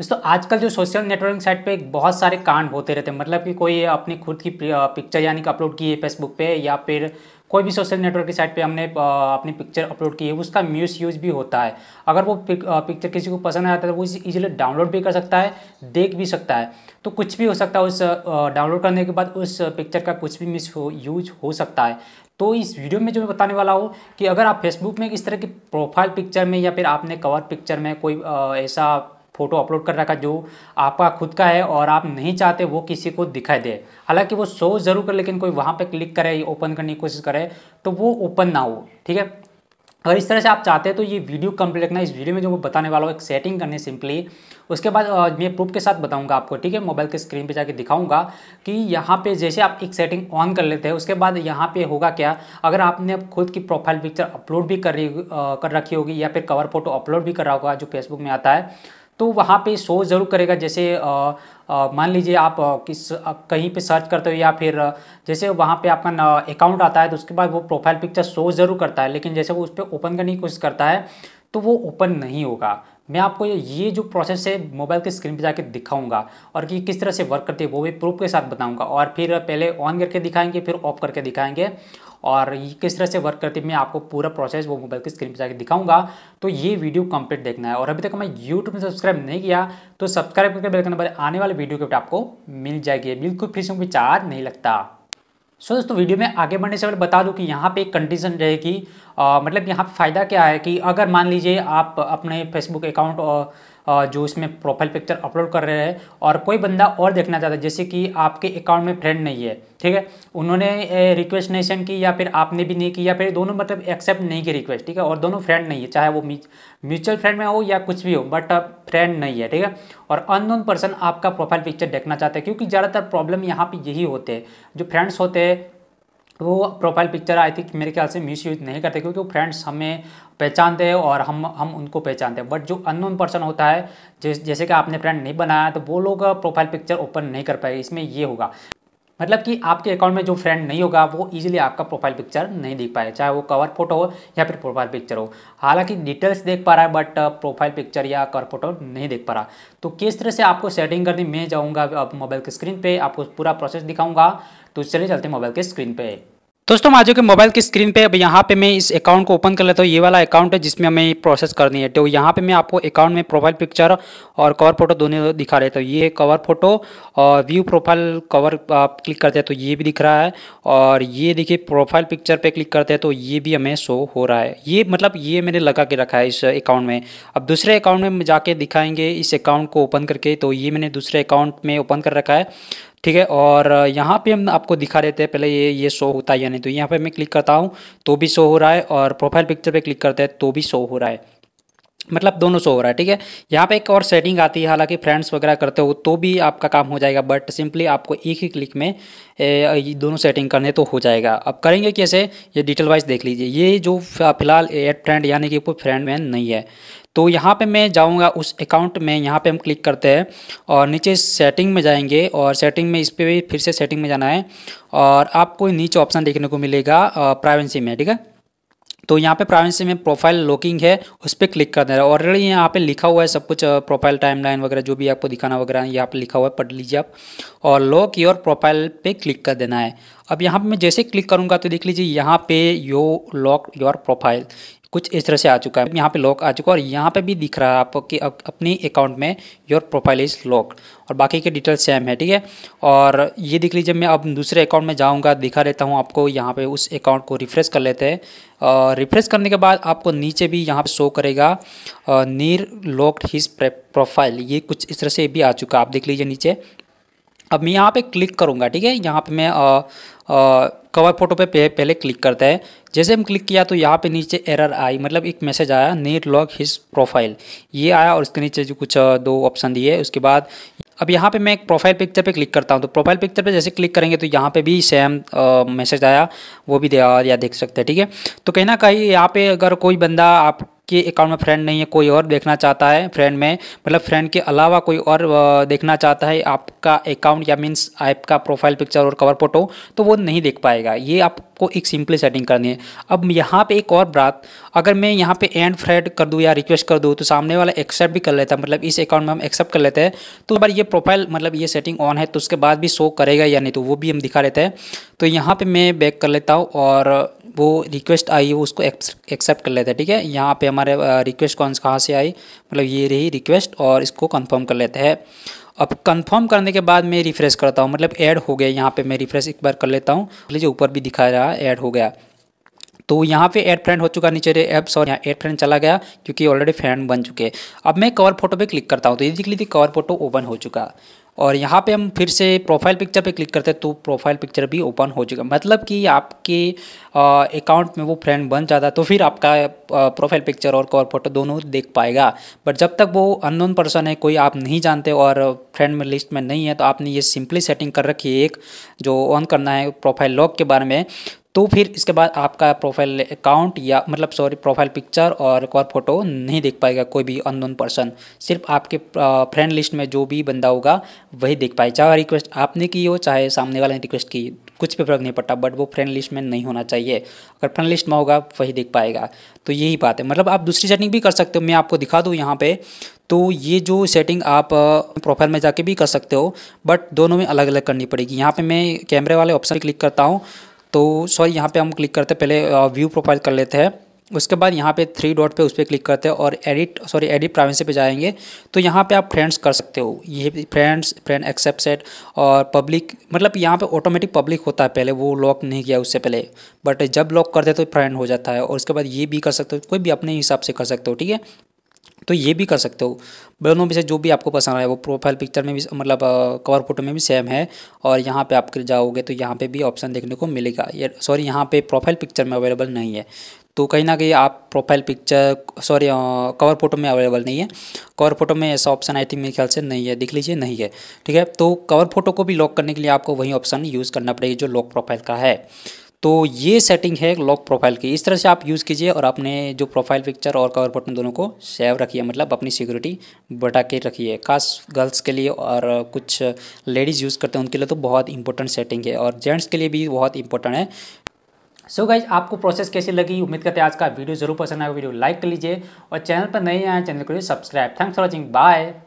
दोस्तों आजकल जो सोशल नेटवर्किंग साइट पे बहुत सारे कांड होते रहते हैं मतलब कि कोई अपनी खुद की पिक्चर यानी कि अपलोड की है फेसबुक पे या फिर कोई भी सोशल नेटवर्क की साइट पे हमने अपनी पिक्चर अपलोड की है उसका मिस यूज़ भी होता है अगर वो पिक्चर किसी को पसंद आता है तो वो इजीली डाउनलोड भी कर सकता है देख भी सकता है तो कुछ भी हो सकता है उस डाउनलोड करने के बाद उस पिक्चर का कुछ भी मिस यूज हो सकता है तो इस वीडियो में जो मैं बताने वाला हूँ कि अगर आप फेसबुक में किस तरह की प्रोफाइल पिक्चर में या फिर आपने कवर पिक्चर में कोई ऐसा फ़ोटो अपलोड कर रखा जो आपका खुद का है और आप नहीं चाहते वो किसी को दिखाई दे हालांकि वो शो ज़रूर कर लेकिन कोई वहाँ पे क्लिक करे ओपन करने की कोशिश करे तो वो ओपन ना हो ठीक है अगर इस तरह से आप चाहते हैं तो ये वीडियो कंप्लीट रखना इस वीडियो में जो मैं बताने वाला हूँ एक सेटिंग करनी सिंपली उसके बाद मैं प्रूफ के साथ बताऊंगा आपको ठीक है मोबाइल के स्क्रीन पे जाके दिखाऊंगा कि यहाँ पे जैसे आप एक सेटिंग ऑन कर लेते हैं उसके बाद यहाँ पे होगा क्या अगर आपने खुद की प्रोफाइल पिक्चर अपलोड भी कर रही कर रखी होगी या फिर कवर फोटो अपलोड भी कर रहा होगा जो फेसबुक में आता है तो वहाँ पे शो ज़रूर करेगा जैसे मान लीजिए आप किस कहीं पे सर्च करते हो या फिर जैसे वहाँ पे आपका अकाउंट आता है तो उसके बाद वो प्रोफाइल पिक्चर शो ज़रूर करता है लेकिन जैसे वो उस पर ओपन करने की कोशिश करता है तो वो ओपन नहीं होगा मैं आपको ये जो प्रोसेस है मोबाइल के स्क्रीन पे जाके दिखाऊंगा और कि किस तरह से वर्क करती है वो भी प्रूफ के साथ बताऊंगा और फिर पहले ऑन करके दिखाएंगे फिर ऑफ करके दिखाएंगे और ये किस तरह से वर्क करती है मैं आपको पूरा प्रोसेस वो मोबाइल की स्क्रीन पर जाकर दिखाऊंगा तो ये वीडियो कंप्लीट देखना है और अभी तक मैं यूट्यूब में सब्सक्राइब नहीं किया तो सब्सक्राइब करके बेल पर आने वाले वीडियो के आपको मिल जाएगी बिल्कुल फ्री से चार्ज नहीं लगता सो so, दोस्तों वीडियो में आगे बढ़ने से पहले बता दूं कि यहाँ पे एक कंडीशन रहेगी मतलब यहाँ पे फ़ायदा क्या है कि अगर मान लीजिए आप अपने फेसबुक अकाउंट और जो इसमें प्रोफाइल पिक्चर अपलोड कर रहे हैं और कोई बंदा और देखना चाहता है जैसे कि आपके अकाउंट में फ्रेंड नहीं है ठीक है उन्होंने रिक्वेस्ट नहीं सेंड की या फिर आपने भी नहीं की या फिर दोनों मतलब एक्सेप्ट नहीं की रिक्वेस्ट ठीक है और दोनों फ्रेंड नहीं है चाहे वो म्यूचुअल फ्रेंड में हो या कुछ भी हो बट फ्रेंड नहीं है ठीक है और अननोन पर्सन आपका प्रोफाइल पिक्चर देखना चाहता है क्योंकि ज़्यादातर प्रॉब्लम यहाँ पर यही होते हैं जो फ्रेंड्स होते हैं तो वो प्रोफाइल पिक्चर आई थिंक मेरे ख्याल से मिस यूज नहीं करते क्योंकि फ्रेंड्स हमें पहचानते हैं और हम हम उनको पहचानते हैं बट जो अननोन पर्सन होता है जैसे जैसे कि आपने फ्रेंड नहीं बनाया तो वो लोग प्रोफाइल पिक्चर ओपन नहीं कर पाएगी इसमें ये होगा मतलब कि आपके अकाउंट में जो फ्रेंड नहीं होगा वो इजीली आपका प्रोफाइल पिक्चर नहीं दिख पाएगा चाहे वो कवर फोटो हो या फिर प्रोफाइल पिक्चर हो हालांकि डिटेल्स देख पा रहा है बट प्रोफाइल पिक्चर या कवर फोटो नहीं देख पा रहा तो किस तरह से आपको सेटिंग करनी मैं जाऊँगा मोबाइल के स्क्रीन पर आपको पूरा प्रोसेस दिखाऊँगा तो चलिए चलते मोबाइल के स्क्रीन पर दोस्तों आज के मोबाइल की स्क्रीन पे अब यहाँ पे मैं इस अकाउंट को ओपन कर लेता हूँ ये वाला अकाउंट है जिसमें हमें प्रोसेस करनी है तो यहाँ पे मैं आपको अकाउंट में प्रोफाइल पिक्चर और कवर फोटो दोनों दिखा रहे तो ये कवर फोटो और व्यू प्रोफाइल कवर आप क्लिक करते हैं तो ये भी दिख रहा है और ये देखिए प्रोफाइल पिक्चर पर क्लिक करते हैं तो ये भी हमें शो हो रहा है ये मतलब ये मैंने लगा के रखा है इस अकाउंट में अब दूसरे अकाउंट में जाके दिखाएंगे इस अकाउंट को ओपन करके तो ये मैंने दूसरे अकाउंट में ओपन कर रखा है ठीक है और यहाँ पे हम आपको दिखा देते हैं पहले ये ये शो होता है या नहीं तो यहाँ पे मैं क्लिक करता हूँ तो भी शो हो रहा है और प्रोफाइल पिक्चर पे क्लिक करते हैं तो भी शो हो रहा है मतलब दोनों शो हो रहा है ठीक है यहाँ पे एक और सेटिंग आती है हालांकि फ्रेंड्स वगैरह करते हो तो भी आपका काम हो जाएगा बट सिंपली आपको एक ही क्लिक में ए, दोनों सेटिंग करने तो हो जाएगा अब करेंगे कैसे ये डिटेल वाइज देख लीजिए ये जो फिलहाल एड फ्रेंड यानी कि कोई फ्रेंड वैन नहीं है तो यहाँ पे मैं जाऊँगा उस अकाउंट में यहाँ पे हम क्लिक करते हैं और नीचे सेटिंग में जाएंगे और सेटिंग में इस पर भी फिर से सेटिंग में जाना है और आपको नीचे ऑप्शन देखने को मिलेगा प्राइवेंसी में ठीक है तो यहाँ पे प्राइवेंसी में प्रोफाइल लॉकिंग है उस पर क्लिक कर देना है ऑलरेडी यहाँ पे लिखा हुआ है सब कुछ प्रोफाइल टाइमलाइन वगैरह जो भी आपको दिखाना वगैरह यहाँ पे लिखा हुआ है पढ़ लीजिए आप और लॉक योर प्रोफाइल पे क्लिक कर देना है अब यहाँ पे मैं जैसे क्लिक करूँगा तो देख लीजिए यहाँ पे यो लॉक योर प्रोफाइल कुछ इस तरह से आ चुका है यहाँ पे लॉक आ चुका है और यहाँ पे भी दिख रहा है आपको कि अप, अपनी अकाउंट में योर प्रोफाइल इज़ लॉक्ड और बाकी के डिटेल सेम है ठीक है और ये देख लीजिए मैं अब दूसरे अकाउंट में जाऊँगा दिखा देता हूँ आपको यहाँ पे उस अकाउंट को रिफ़्रेश कर लेते हैं रिफ़्रेश करने के बाद आपको नीचे भी यहाँ पर शो करेगा नीर लॉक्ड हिज प्रोफाइल ये कुछ इस तरह से भी आ चुका है आप देख लीजिए नीचे अब मैं यहाँ पे क्लिक करूँगा ठीक है यहाँ पर मैं कवर फोटो पे, पहले क्लिक करता है जैसे हम क्लिक किया तो यहाँ पे नीचे एरर आई मतलब एक मैसेज आया नीट लॉक हिज प्रोफाइल ये आया और उसके नीचे जो कुछ दो ऑप्शन दिए उसके बाद अब यहाँ पे मैं एक प्रोफाइल पिक्चर पे क्लिक करता हूँ तो प्रोफाइल पिक्चर पे जैसे क्लिक करेंगे तो यहाँ पे भी सेम मैसेज आया वो भी दिया या देख सकते हैं ठीक है तो कहीं ना कहीं यहाँ पे अगर कोई बंदा आप के अकाउंट में फ्रेंड नहीं है कोई और देखना चाहता है फ्रेंड में मतलब फ्रेंड के अलावा कोई और देखना चाहता है आपका अकाउंट या मीन्स आपका प्रोफाइल पिक्चर और कवर फोटो तो वो नहीं देख पाएगा ये आपको एक सिंपली सेटिंग करनी है अब यहाँ पे एक और बात अगर मैं यहाँ पे एंड फ्रेड कर दूँ या रिक्वेस्ट कर दूँ तो सामने वाला एक्सेप्ट भी कर लेता है मतलब इस अकाउंट में हम एक्सेप्ट कर लेते हैं तो बार ये प्रोफाइल मतलब ये सेटिंग ऑन है तो उसके बाद भी शो करेगा या नहीं तो वो भी हम दिखा लेते हैं तो यहाँ पर मैं बैक कर लेता हूँ और वो रिक्वेस्ट आई है उसको एक्सेप्ट कर लेते हैं ठीक है यहाँ पर हम हमारे रिक्वेस्ट कौन कहाँ से आई मतलब ये रही रिक्वेस्ट और इसको कंफर्म कर लेते हैं अब कंफर्म करने के बाद मैं रिफ्रेश करता हूँ मतलब ऐड हो गया यहाँ पे मैं रिफ्रेश एक बार कर लेता हूँ जो ऊपर भी दिखा रहा है ऐड हो गया तो यहाँ पे ऐड फ्रेंड हो चुका नीचे रे एप्स और यहाँ ऐड फ्रेंड चला गया क्योंकि ऑलरेडी फ्रेंड बन चुके अब मैं कवर फोटो पे क्लिक करता हूँ तो ये देख थी कवर फोटो ओपन हो चुका और यहाँ पे हम फिर से प्रोफाइल पिक्चर पे क्लिक करते हैं तो प्रोफाइल पिक्चर भी ओपन हो जाएगा मतलब कि आपके अकाउंट में वो फ्रेंड बन जाता तो फिर आपका प्रोफाइल पिक्चर और कवर फोटो दोनों देख पाएगा बट जब तक वो अननोन पर्सन है कोई आप नहीं जानते और फ्रेंड में लिस्ट में नहीं है तो आपने ये सिंपली सेटिंग कर रखी है एक जो ऑन करना है प्रोफाइल लॉक के बारे में तो फिर इसके बाद आपका प्रोफाइल अकाउंट या मतलब सॉरी प्रोफाइल पिक्चर और एक और फोटो नहीं देख पाएगा कोई भी अननोन पर्सन सिर्फ आपके फ्रेंड लिस्ट में जो भी बंदा होगा वही देख पाए चाहे रिक्वेस्ट आपने की हो चाहे सामने वाले ने रिक्वेस्ट की कुछ भी फर्क नहीं पड़ता बट वो फ्रेंड लिस्ट में नहीं होना चाहिए अगर फ्रेंड लिस्ट में होगा वही देख पाएगा तो यही बात है मतलब आप दूसरी सेटिंग भी कर सकते हो मैं आपको दिखा दूँ यहाँ पर तो ये जो सेटिंग आप प्रोफाइल में जाके भी कर सकते हो बट दोनों में अलग अलग करनी पड़ेगी यहाँ पे मैं कैमरे वाले ऑप्शन क्लिक करता हूँ तो सॉरी यहाँ पे हम क्लिक करते हैं पहले व्यू प्रोफाइल कर लेते हैं उसके बाद यहाँ पे थ्री डॉट पे उस पर क्लिक करते हैं और एडिट सॉरी एडिट प्राइवेसी पे जाएंगे तो यहाँ पे आप फ्रेंड्स कर सकते हो ये फ्रेंड्स फ्रेंड एक्सेप्ट सेट और पब्लिक मतलब यहाँ पे ऑटोमेटिक पब्लिक होता है पहले वो लॉक नहीं किया उससे पहले बट जब लॉक करते तो फ्रेंड हो जाता है और उसके बाद ये भी कर सकते हो कोई भी अपने हिसाब से कर सकते हो ठीक है तो ये भी कर सकते हो दोनों में से जो भी आपको पसंद आए वो प्रोफाइल पिक्चर में भी मतलब कवर फोटो में भी सेम है और यहाँ पे आप जाओगे तो यहाँ पे भी ऑप्शन देखने को मिलेगा ये सॉरी यहाँ पे प्रोफाइल पिक्चर में अवेलेबल नहीं है तो कहीं ना कहीं आप profile picture sorry cover photo में अवेलेबल नहीं है कवर फोटो में ऐसा ऑप्शन आई थिंक मेरे ख्याल से नहीं है देख लीजिए नहीं है ठीक है तो कवर फोटो को भी लॉक करने के लिए आपको वही ऑप्शन यूज़ करना पड़ेगा जो लॉक प्रोफाइल का है तो ये सेटिंग है लॉक प्रोफाइल की इस तरह से आप यूज़ कीजिए और अपने जो प्रोफाइल पिक्चर और कवर बटन दोनों को सेव रखिए मतलब अपनी सिक्योरिटी बढ़ा के रखिए खास गर्ल्स के लिए और कुछ लेडीज़ यूज़ करते हैं उनके लिए तो बहुत इंपॉर्टेंट सेटिंग है और जेंट्स के लिए भी बहुत इंपॉर्टेंट है सो so गाइज आपको प्रोसेस कैसी लगी उम्मीद करते हैं आज का वीडियो जरूर पसंद आएगा वीडियो लाइक कर लीजिए और चैनल पर नए आए चैनल को subscribe thanks for watching bye